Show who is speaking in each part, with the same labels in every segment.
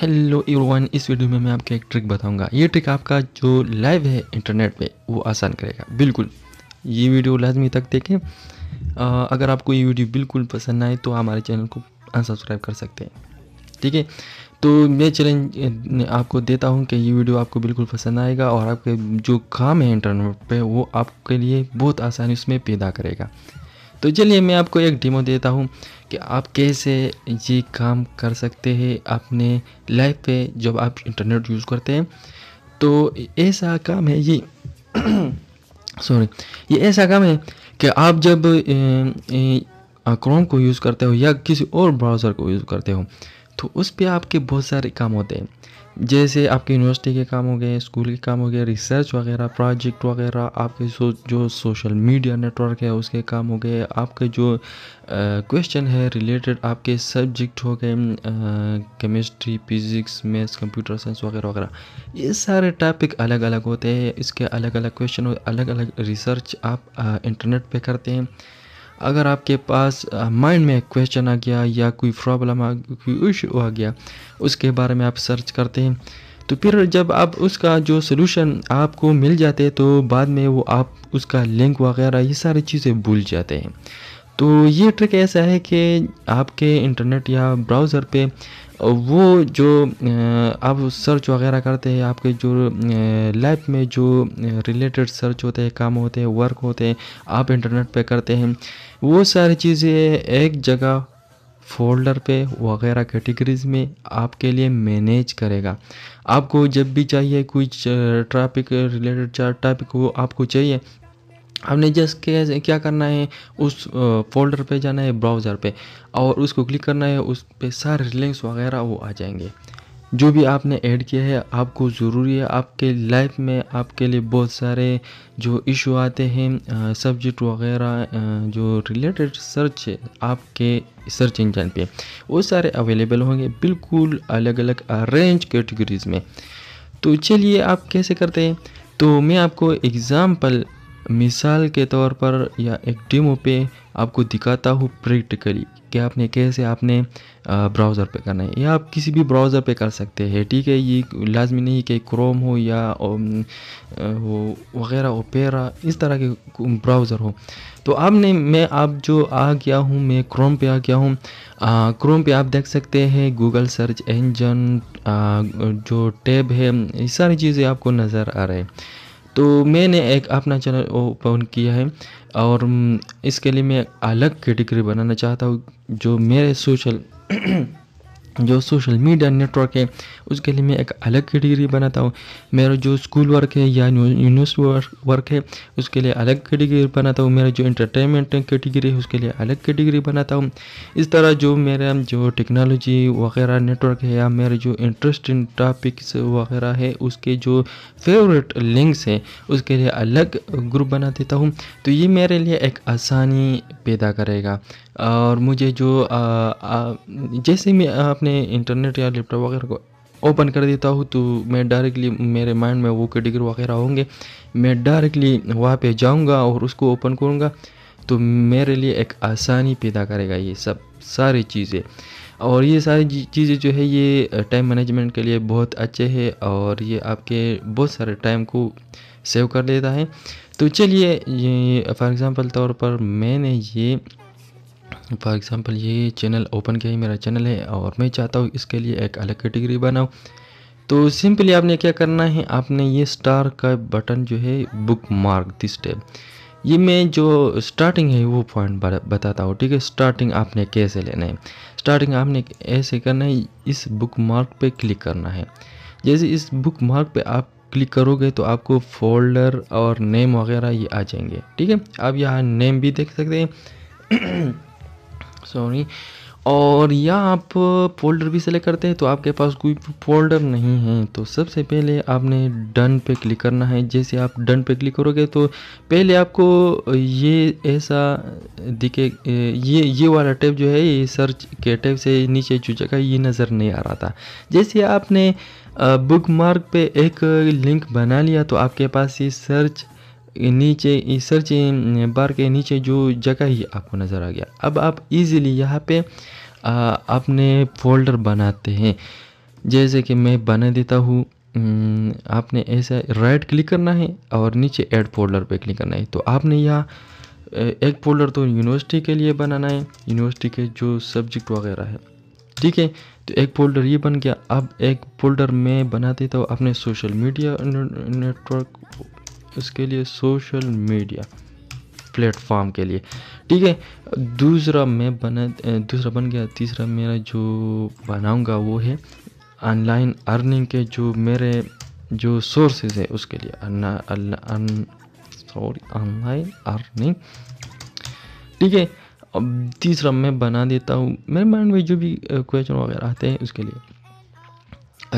Speaker 1: hello everyone इस video में मैं आपको एक ट्रिक बताऊंगा ये ट्रिक आपका जो लाइव है इंटरनेट पे वो आसान करेगा बिल्कुल ये वीडियो लाजमी तक देखें अगर आपको ये वीडियो बिल्कुल पसंद आए तो हमारे चैनल को अनसब्सक्राइब कर सकते हैं ठीक है तो मैं चैलेंज आपको देता हूँ कि ये वीडियो आपको बिल्कुल पसंद आएगा और आपके जो काम है इंटरनेट पर वो आपके लिए बहुत आसानी उसमें पैदा करेगा तो चलिए मैं आपको एक डिमो देता हूँ कि आप कैसे ये काम कर सकते हैं अपने लाइफ पे जब आप इंटरनेट यूज़ करते हैं तो ऐसा काम है ये सॉरी ये ऐसा काम है कि आप जब क्रोम को यूज़ करते हो या किसी और ब्राउज़र को यूज़ करते हो तो उस पर आपके बहुत सारे काम होते हैं जैसे आपके यूनिवर्सिटी के काम हो गए स्कूल के काम हो गए रिसर्च वगैरह प्रोजेक्ट वगैरह आपके सो, जो सोशल मीडिया नेटवर्क है उसके काम हो गए आपके जो क्वेश्चन है रिलेटेड आपके सब्जेक्ट हो गए chemistry physics maths computer science वगैरह वगैरह ये सारे टॉपिक अलग अलग होते हैं इसके अलग अलग क्वेश्चन अलग अलग रिसर्च आप इंटरनेट पर करते हैं अगर आपके पास माइंड में क्वेश्चन आ गया या कोई प्रॉब्लम आ कोई इशू आ गया उसके बारे में आप सर्च करते हैं तो फिर जब आप उसका जो सलूशन आपको मिल जाते हैं तो बाद में वो आप उसका लिंक वगैरह ये सारी चीज़ें भूल जाते हैं तो ये ट्रिक ऐसा है कि आपके इंटरनेट या ब्राउज़र पे वो जो आप सर्च वगैरह करते हैं आपके जो लाइफ में जो रिलेटेड सर्च होते हैं काम होते हैं वर्क होते हैं आप इंटरनेट पे करते हैं वो सारी चीज़ें एक जगह फोल्डर पे वगैरह कैटेगरीज में आपके लिए मैनेज करेगा आपको जब भी चाहिए कोई ट्रैफिक रिलेटेड चार टॉपिक वो आपको चाहिए हमने जस्ट के क्या करना है उस फोल्डर पे जाना है ब्राउज़र पे और उसको क्लिक करना है उस पे सारे लिंक्स वगैरह वो आ जाएंगे जो भी आपने ऐड किया है आपको ज़रूरी है आपके लाइफ में आपके लिए बहुत सारे जो इशू आते हैं सब्जेक्ट वगैरह जो रिलेटेड सर्च है आपके सर्च इंजन पे वो सारे अवेलेबल होंगे बिल्कुल अलग अलग रेंज कैटेगरीज में तो चलिए आप कैसे करते हैं तो मैं आपको एग्ज़ाम्पल मिसाल के तौर पर या एक डेमो पे आपको दिखाता हूँ प्रैक्टिकली कि आपने कैसे आपने ब्राउज़र पे करना है या आप किसी भी ब्राउज़र पे कर सकते हैं ठीक है ये लाजमी नहीं कि क्रोम हो या वो वगैरह ओपेरा इस तरह के ब्राउज़र हो तो आपने मैं आप जो आ गया हूँ मैं क्रोम पे आ गया हूँ क्रोम पे आप देख सकते हैं गूगल सर्च इंजन जो टैब है ये सारी चीज़ें आपको नज़र आ रहे हैं तो मैंने एक अपना चैनल ओपन किया है और हम्म, इसके लिए मैं अलग कैटेगरी बनाना चाहता हूँ जो मेरे सोशल जो सोशल मीडिया नेटवर्क है उसके लिए मैं एक अलग कैटेगरी बनाता हूँ मेरा जो स्कूल वर्क है या यूनिवर्सिटी वर्क, है उसके लिए अलग कैटेगरी बनाता हूँ मेरा जो इंटरटेनमेंट कैटेगरी है उसके लिए अलग कैटेगरी बनाता हूँ इस तरह जो मेरा जो टेक्नोलॉजी वगैरह नेटवर्क है या मेरे जो इंटरेस्टिंग टॉपिक्स वगैरह है उसके जो फेवरेट लिंक्स हैं उसके लिए अलग ग्रुप बना देता हूँ तो ये मेरे लिए एक आसानी पैदा करेगा और मुझे जो आ, आ, जैसे मैं अपने अपने इंटरनेट या लैपटॉप वगैरह को ओपन कर देता हूँ तो मैं डायरेक्टली मेरे माइंड में वो कैटेगरी वगैरह होंगे मैं डायरेक्टली वहाँ पे जाऊँगा और उसको ओपन करूँगा तो मेरे लिए एक आसानी पैदा करेगा ये सब सारी चीज़ें और ये सारी चीज़ें जो है ये टाइम मैनेजमेंट के लिए बहुत अच्छे है और ये आपके बहुत सारे टाइम को सेव कर देता है तो चलिए ये फॉर एग्ज़ाम्पल तौर पर मैंने ये फॉर एग्ज़ाम्पल ये चैनल ओपन किया ही मेरा चैनल है और मैं चाहता हूँ इसके लिए एक अलग कैटेगरी बनाऊँ तो सिंपली आपने क्या करना है आपने ये स्टार का बटन जो है बुक मार्क दिस टेप ये मैं जो स्टार्टिंग है वो पॉइंट बताता हूँ ठीक है स्टार्टिंग आपने कैसे लेना है स्टार्टिंग आपने ऐसे करना है इस बुक मार्क पर क्लिक करना है जैसे इस बुक मार्क पर आप क्लिक करोगे तो आपको फोल्डर और नेम वगैरह ये आ जाएंगे ठीक है आप यहाँ नेम भी देख सकते हैं सॉरी और या आप फोल्डर भी सेलेक्ट करते हैं तो आपके पास कोई फोल्डर नहीं है तो सबसे पहले आपने डन पे क्लिक करना है जैसे आप डन पे क्लिक करोगे तो पहले आपको ये ऐसा दिखे ये ये वाला टैब जो है ये सर्च के टैब से नीचे जो जगह ये नज़र नहीं आ रहा था जैसे आपने बुक मार्क पे एक लिंक बना लिया तो आपके पास ये सर्च नीचे सर्च बार के नीचे जो जगह ही आपको नज़र आ गया अब आप इजीली यहाँ पे अपने फोल्डर बनाते हैं जैसे कि मैं बना देता हूँ आपने ऐसा राइट क्लिक करना है और नीचे ऐड फोल्डर पे क्लिक करना है तो आपने यहाँ एक फोल्डर तो यूनिवर्सिटी के लिए बनाना है यूनिवर्सिटी के जो सब्जेक्ट वगैरह है ठीक है तो एक फोल्डर ये बन गया अब एक फोल्डर में बना देता हूँ अपने सोशल मीडिया नेटवर्क उसके लिए सोशल मीडिया प्लेटफॉर्म के लिए ठीक है दूसरा मैं बना दूसरा बन गया तीसरा मेरा जो बनाऊंगा वो है ऑनलाइन अर्निंग के जो मेरे जो सोर्सेज है उसके लिए सॉरी ऑनलाइन अर्निंग ठीक है अब तीसरा मैं बना देता हूँ मेरे माइंड में जो भी क्वेश्चन वगैरह आते हैं उसके लिए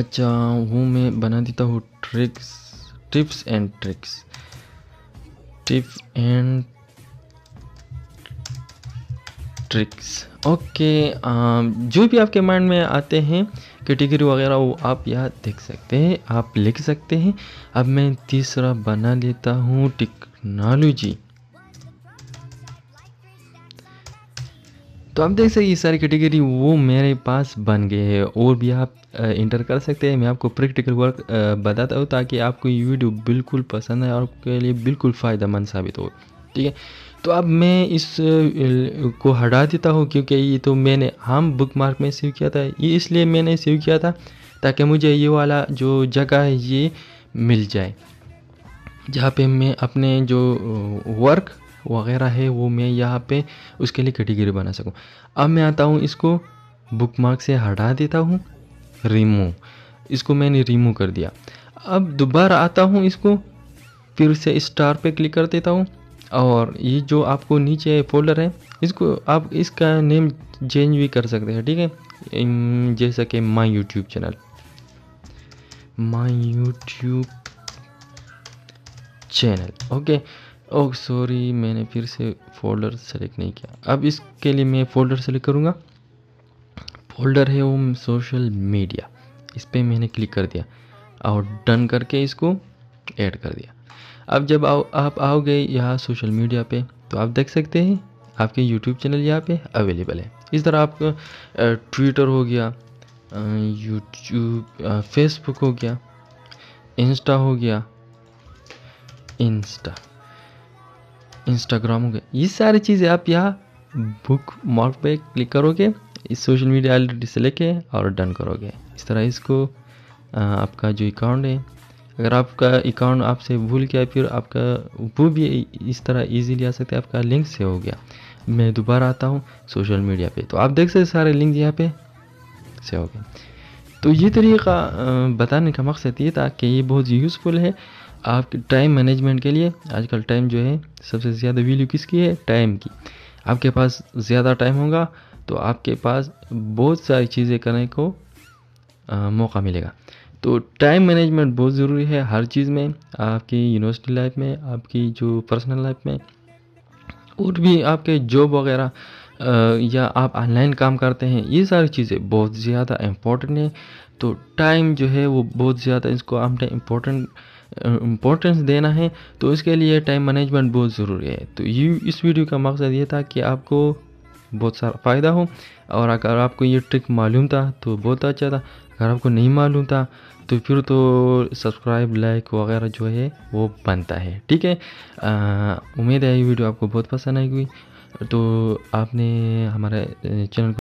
Speaker 1: अच्छा वो मैं बना देता हूँ tricks tips and tricks tip and tricks okay जो भी आपके माइंड में आते हैं कैटेगरी वगैरह वो आप यहाँ देख सकते हैं आप लिख सकते हैं अब मैं तीसरा बना लेता हूँ टेक्नोलॉजी तो आप देख सकते ये सारी कैटेगरी वो मेरे पास बन गए हैं और भी आप इंटर कर सकते हैं मैं आपको प्रैक्टिकल वर्क बताता हूँ ताकि आपको ये वीडियो बिल्कुल पसंद है और आपके लिए बिल्कुल फ़ायदेमंद साबित हो ठीक है तो अब मैं इस को हटा देता हूँ क्योंकि ये तो मैंने आम बुक मार्क में सेव किया था ये इसलिए मैंने सेव किया था ताकि मुझे ये वाला जो जगह है ये मिल जाए जहाँ पे मैं अपने जो वर्क वगैरह है वो मैं यहाँ पे उसके लिए कैटेगरी बना सकूँ अब मैं आता हूँ इसको बुक मार्क से हटा देता हूँ रिमूव इसको मैंने रिमूव कर दिया अब दोबारा आता हूँ इसको फिर से स्टार पे क्लिक कर देता हूँ और ये जो आपको नीचे फोल्डर है इसको आप इसका नेम चेंज भी कर सकते हैं ठीक है जैसा कि my YouTube channel my YouTube channel okay oh oh, sorry मैंने फिर से फोल्डर सेलेक्ट नहीं किया अब इसके लिए मैं फोल्डर सेलेक्ट करूँगा फोल्डर है वो सोशल मीडिया इस पर मैंने क्लिक कर दिया और डन करके इसको ऐड कर दिया अब जब आओ आप आओगे यहाँ सोशल मीडिया पे तो आप देख सकते हैं आपके यूट्यूब चैनल यहाँ पे अवेलेबल है इस तरह आप ट्विटर हो गया यूट्यूब फेसबुक हो गया इंस्टा हो गया इंस्टा इंस्टाग्राम हो गया ये सारी चीज़ें आप यहाँ बुक मार्क पर क्लिक करोगे इस सोशल मीडिया आईडी से लेके और डन करोगे इस तरह इसको आपका जो अकाउंट है अगर आपका अकाउंट आपसे भूल गया फिर आपका वो भी इस तरह इजीली आ सकता है आपका लिंक से हो गया मैं दोबारा आता हूँ सोशल मीडिया पे तो आप देख सकते सारे लिंक यहाँ पे से हो गए तो ये तरीका बताने का मकसद ये था कि ये बहुत यूज़फुल है आपके टाइम मैनेजमेंट के लिए आजकल टाइम जो है सबसे ज़्यादा वैल्यू किसकी है टाइम की आपके पास ज़्यादा टाइम होगा तो आपके पास बहुत सारी चीज़ें करने को आ, मौका मिलेगा तो टाइम मैनेजमेंट बहुत ज़रूरी है हर चीज़ में आपकी यूनिवर्सिटी लाइफ में आपकी जो पर्सनल लाइफ में और भी आपके जॉब वगैरह या आप ऑनलाइन काम करते हैं ये सारी चीज़ें बहुत ज़्यादा इम्पोर्टेंट हैं तो टाइम जो है वो बहुत ज़्यादा इसको आपने इम्पोर्टेंट इम्पोर्टेंस देना है तो इसके लिए टाइम मैनेजमेंट बहुत ज़रूरी है तो ये इस वीडियो का मकसद ये था कि आपको बहुत सारा फ़ायदा हो और अगर आपको ये ट्रिक मालूम था तो बहुत अच्छा था अगर आपको नहीं मालूम था तो फिर तो सब्सक्राइब लाइक वगैरह जो है वो बनता है ठीक है उम्मीद है ये वीडियो आपको बहुत पसंद आएगी तो आपने हमारे चैनल